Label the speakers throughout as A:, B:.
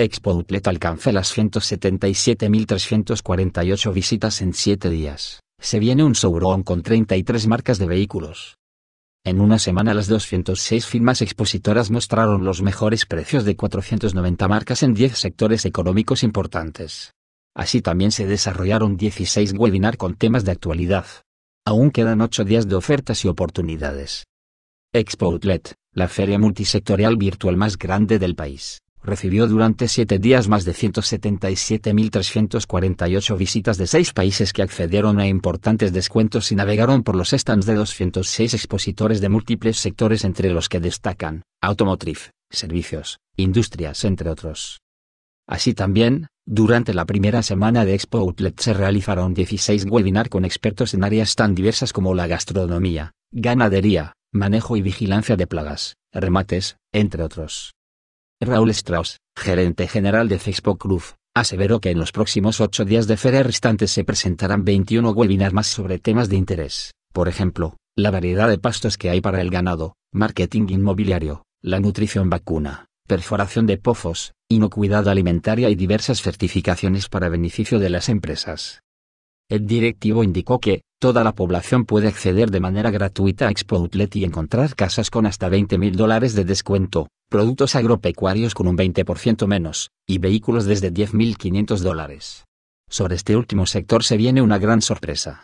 A: Expo Outlet alcanza las 177.348 visitas en 7 días. Se viene un sobrón con 33 marcas de vehículos. En una semana las 206 firmas expositoras mostraron los mejores precios de 490 marcas en 10 sectores económicos importantes. Así también se desarrollaron 16 webinar con temas de actualidad. Aún quedan 8 días de ofertas y oportunidades. Expo la feria multisectorial virtual más grande del país recibió durante siete días más de 177.348 visitas de seis países que accedieron a importantes descuentos y navegaron por los stands de 206 expositores de múltiples sectores entre los que destacan automotriz, servicios, industrias, entre otros. Así también, durante la primera semana de Expo Outlet se realizaron 16 webinars con expertos en áreas tan diversas como la gastronomía, ganadería, manejo y vigilancia de plagas, remates, entre otros. Raúl Strauss, gerente general de Facebook Cruz, aseveró que en los próximos ocho días de feria restantes se presentarán 21 webinars más sobre temas de interés, por ejemplo, la variedad de pastos que hay para el ganado, marketing inmobiliario, la nutrición vacuna, perforación de pozos, inocuidad alimentaria y diversas certificaciones para beneficio de las empresas. El directivo indicó que, toda la población puede acceder de manera gratuita a Expo Outlet y encontrar casas con hasta 20 mil dólares de descuento, productos agropecuarios con un 20% menos, y vehículos desde 10.500 dólares. Sobre este último sector se viene una gran sorpresa.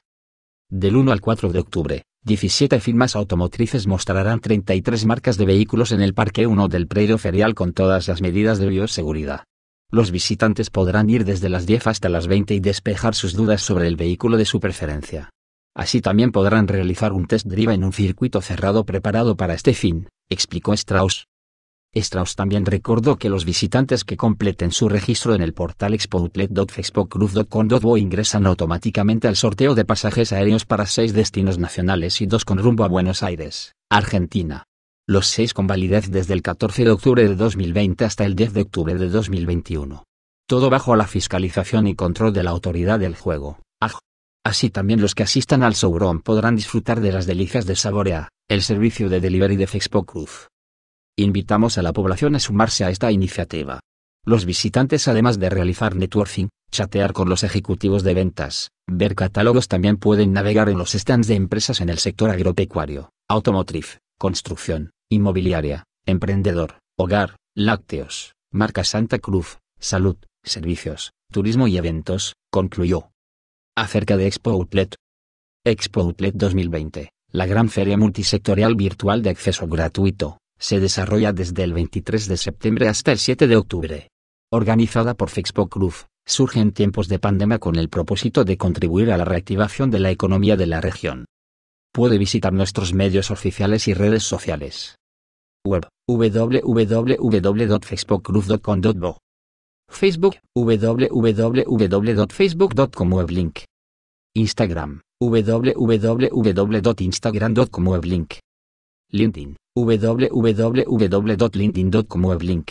A: Del 1 al 4 de octubre, 17 firmas automotrices mostrarán 33 marcas de vehículos en el Parque 1 del Predio Ferial con todas las medidas de bioseguridad. Los visitantes podrán ir desde las 10 hasta las 20 y despejar sus dudas sobre el vehículo de su preferencia. Así también podrán realizar un test drive en un circuito cerrado preparado para este fin, explicó Strauss. Strauss también recordó que los visitantes que completen su registro en el portal expoutlet.expocruz.com.bo ingresan automáticamente al sorteo de pasajes aéreos para seis destinos nacionales y dos con rumbo a Buenos Aires, Argentina. Los seis con validez desde el 14 de octubre de 2020 hasta el 10 de octubre de 2021. Todo bajo la fiscalización y control de la autoridad del juego. Así también los que asistan al Sobrón podrán disfrutar de las delicias de Saborea, el servicio de delivery de Fexpo Cruz. Invitamos a la población a sumarse a esta iniciativa. Los visitantes además de realizar networking, chatear con los ejecutivos de ventas, ver catálogos también pueden navegar en los stands de empresas en el sector agropecuario, automotriz, construcción, inmobiliaria, emprendedor, hogar, lácteos, marca Santa Cruz, salud, servicios, turismo y eventos, concluyó. Acerca de Expo Outlet. Expo Outlet 2020, la gran feria multisectorial virtual de acceso gratuito, se desarrolla desde el 23 de septiembre hasta el 7 de octubre. Organizada por Fexpo Cruz, surge en tiempos de pandemia con el propósito de contribuir a la reactivación de la economía de la región. Puede visitar nuestros medios oficiales y redes sociales. Web Facebook www.facebook.com Instagram www.instagram.com LinkedIn www.linkedin.com weblink